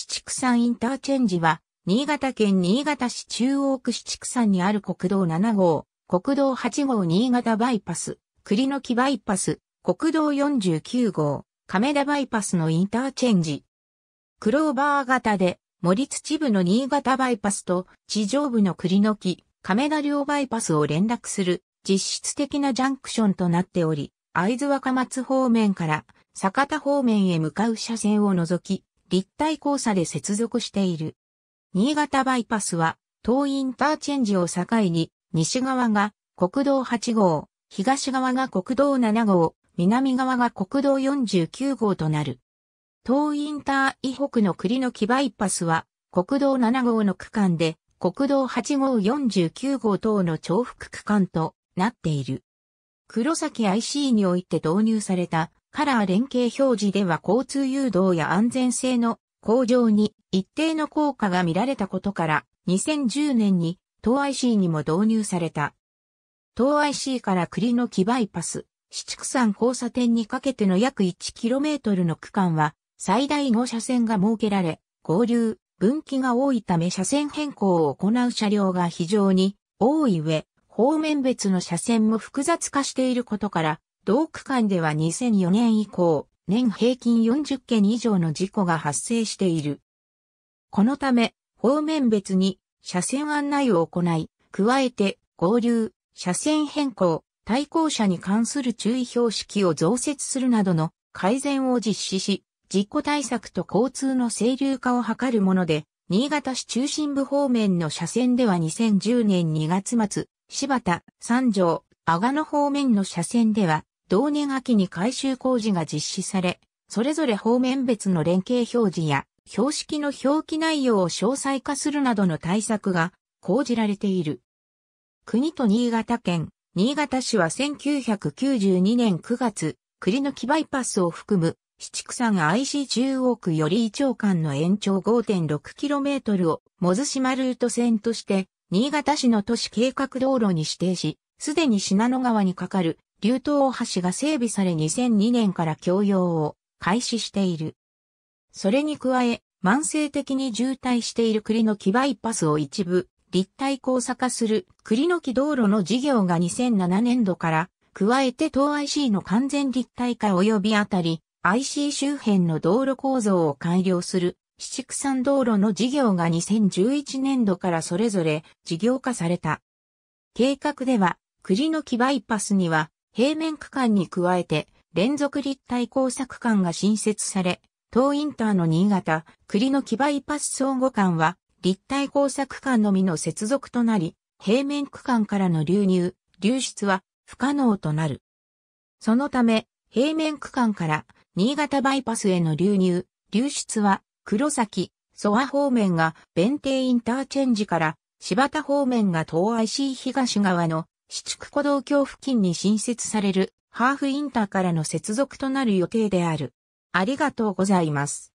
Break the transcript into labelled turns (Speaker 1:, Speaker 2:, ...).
Speaker 1: 七畜山インターチェンジは、新潟県新潟市中央区七畜山にある国道7号、国道8号新潟バイパス、栗の木バイパス、国道49号、亀田バイパスのインターチェンジ。クローバー型で、森土部の新潟バイパスと地上部の栗の木、亀田両バイパスを連絡する実質的なジャンクションとなっており、会津若松方面から坂田方面へ向かう車線を除き、立体交差で接続している。新潟バイパスは、東インターチェンジを境に、西側が国道8号、東側が国道7号、南側が国道49号となる。東インター以北の栗の木バイパスは、国道7号の区間で、国道8号49号等の重複区間となっている。黒崎 IC において導入されたカラー連携表示では交通誘導や安全性の向上に一定の効果が見られたことから2010年に東 IC にも導入された。東 IC から栗の木バイパス、七区山交差点にかけての約 1km の区間は最大5車線が設けられ、合流、分岐が多いため車線変更を行う車両が非常に多い上、方面別の車線も複雑化していることから、同区間では2004年以降、年平均40件以上の事故が発生している。このため、方面別に車線案内を行い、加えて合流、車線変更、対向車に関する注意標識を増設するなどの改善を実施し、事故対策と交通の清流化を図るもので、新潟市中心部方面の車線では2010年2月末、柴田、三条、阿賀野方面の車線では、同年秋に改修工事が実施され、それぞれ方面別の連携表示や標識の表記内容を詳細化するなどの対策が講じられている。国と新潟県、新潟市は1992年9月、栗の木バイパスを含む、七草が IC10 億より1間の延長 5.6km を、もず島ルート線として、新潟市の都市計画道路に指定し、すでに品野川にかかる流頭大橋が整備され2002年から供用を開始している。それに加え、慢性的に渋滞している栗の木バイパスを一部、立体交差化する栗の木道路の事業が2007年度から、加えて東 IC の完全立体化及びあたり、IC 周辺の道路構造を改良する、七畜産道路の事業が2011年度からそれぞれ事業化された。計画では、栗の木バイパスには、平面区間に加えて連続立体工作間が新設され、東インターの新潟、栗の木バイパス相互間は立体工作間のみの接続となり、平面区間からの流入、流出は不可能となる。そのため、平面区間から新潟バイパスへの流入、流出は黒崎、蘇我方面が弁定インターチェンジから柴田方面が東 IC 東側の四畜古道橋付近に新設されるハーフインターからの接続となる予定である。ありがとうございます。